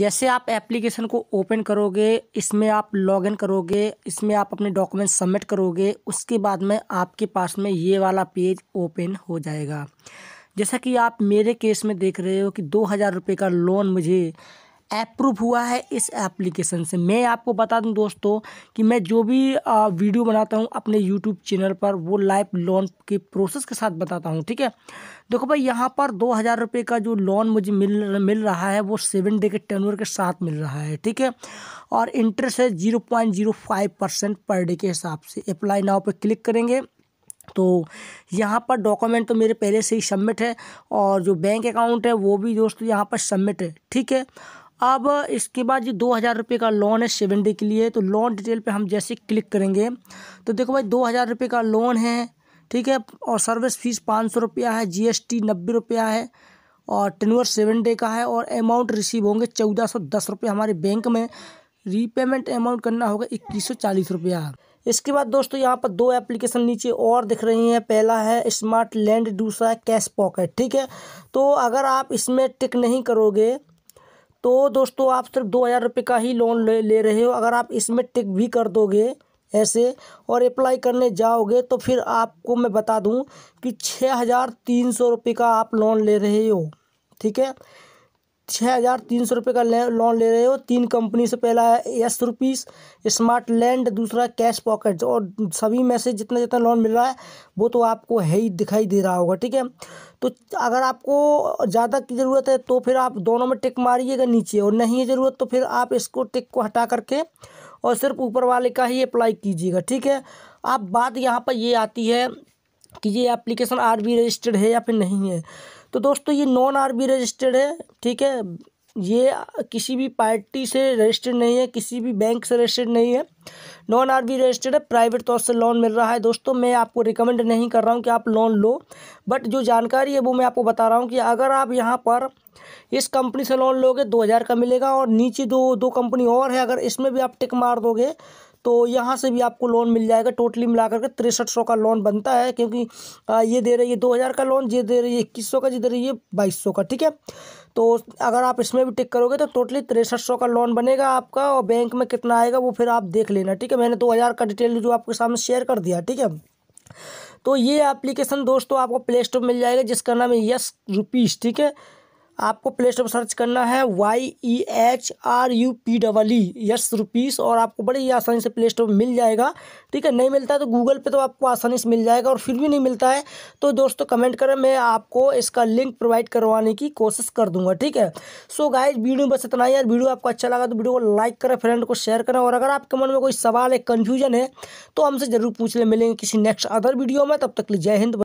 जैसे आप एप्लीकेशन को ओपन करोगे इसमें आप लॉगिन करोगे इसमें आप अपने डॉक्यूमेंट सबमिट करोगे उसके बाद में आपके पास में ये वाला पेज ओपन हो जाएगा जैसा कि आप मेरे केस में देख रहे हो कि दो हज़ार रुपये का लोन मुझे अप्रूव हुआ है इस एप्लीकेशन से मैं आपको बता दूं दोस्तों कि मैं जो भी वीडियो बनाता हूं अपने यूट्यूब चैनल पर वो लाइव लोन के प्रोसेस के साथ बताता हूं ठीक है देखो भाई यहाँ पर दो हज़ार रुपये का जो लोन मुझे मिल मिल रहा है वो सेवन डे के टर्नवर के साथ मिल रहा है ठीक है और इंटरेस्ट है zero point zero five percent per day के हिसाब से अप्लाई नाव पर क्लिक करेंगे तो यहाँ पर डॉक्यूमेंट तो मेरे पहले से ही सबमिट है और जो बैंक अकाउंट है वो भी दोस्तों यहाँ पर सबमिट है ठीक है अब इसके बाद जी दो हज़ार रुपये का लोन है सेवन डे के लिए तो लोन डिटेल पे हम जैसे क्लिक करेंगे तो देखो भाई दो हज़ार रुपये का लोन है ठीक है और सर्विस फीस पाँच सौ रुपया है जी एस टी नब्बे रुपया है और टेनवर सेवन डे का है और अमाउंट रिसीव होंगे चौदह सौ दस रुपये हमारे बैंक में रीपेमेंट अमाउंट करना होगा इक्कीस सौ चालीस रुपया इसके बाद दोस्तों यहाँ पर दो एप्लीकेशन नीचे और दिख रही हैं पहला है स्मार्ट लैंड दूसरा है कैश पॉकेट ठीक है तो अगर आप इसमें टिक नहीं करोगे तो दोस्तों आप सिर्फ दो हज़ार रुपये का ही लोन ले ले रहे हो अगर आप इसमें टिक भी कर दोगे ऐसे और अप्लाई करने जाओगे तो फिर आपको मैं बता दूं कि छः हज़ार तीन सौ रुपये का आप लोन ले रहे हो ठीक है छः हज़ार तीन सौ रुपये का लोन ले रहे हो तीन कंपनी से पहला है एस रुपीस स्मार्ट लैंड दूसरा कैश पॉकेट और सभी में से जितना जितना लोन मिल रहा है वो तो आपको है ही दिखाई दे रहा होगा ठीक है तो अगर आपको ज़्यादा की ज़रूरत है तो फिर आप दोनों में टिक मारिएगा नीचे और नहीं है ज़रूरत तो फिर आप इसको टिक को हटा करके और सिर्फ ऊपर वाले का ही अप्लाई कीजिएगा ठीक है आप बात यहाँ पर ये आती है कि ये एप्लीकेशन आर रजिस्टर्ड है या फिर नहीं है तो दोस्तों ये नॉन आर रजिस्टर्ड है ठीक है ये किसी भी पार्टी से रजिस्टर्ड नहीं है किसी भी बैंक से रजिस्टर्ड नहीं है नॉन आरबी रजिस्टर्ड है प्राइवेट तौर से लोन मिल रहा है दोस्तों मैं आपको रिकमेंड नहीं कर रहा हूँ कि आप लोन लो बट जो जानकारी है वो मैं आपको बता रहा हूँ कि अगर आप यहाँ पर इस कंपनी से लोन लोगे दो हज़ार का मिलेगा और नीचे दो दो कंपनी और है अगर इसमें भी आप टिक मार दोगे तो यहाँ से भी आपको लोन मिल जाएगा टोटली मिला करके तिरसठ सौ का लोन बनता है क्योंकि ये दे रही है दो हज़ार का लोन ये दे रही है इक्कीस सौ का ये दे रही है बाईस सौ का ठीक है तो अगर आप इसमें भी टिक करोगे तो टोटली तिरसठ सौ का लोन बनेगा आपका और बैंक में कितना आएगा वो फिर आप देख लेना ठीक है मैंने दो हज़ार का डिटेल जो आपके सामने शेयर कर दिया ठीक है तो ये एप्लीकेशन दोस्तों आपको प्ले स्टोर मिल जाएगा जिसका नाम है यस रुपीज़ ठीक है आपको प्ले स्टोर पर सर्च करना है Y E H R U P double E yes rupees और आपको बड़ी आसानी से प्ले स्टोर मिल जाएगा ठीक है नहीं मिलता है तो गूगल पे तो आपको आसानी से मिल जाएगा और फिर भी नहीं मिलता है तो दोस्तों कमेंट करें मैं आपको इसका लिंक प्रोवाइड करवाने की कोशिश कर दूंगा ठीक है सो गाइज वीडियो बस इतना ही यार वीडियो आपको अच्छा लगा तो वीडियो को लाइक करें फ्रेंड को शेयर करें और अगर आपके मन में कोई सवाल है कन्फ्यूजन है तो हमसे ज़रूर पूछ ले मिलेंगे किसी नेक्स्ट अदर वीडियो में तब तक जय हिंद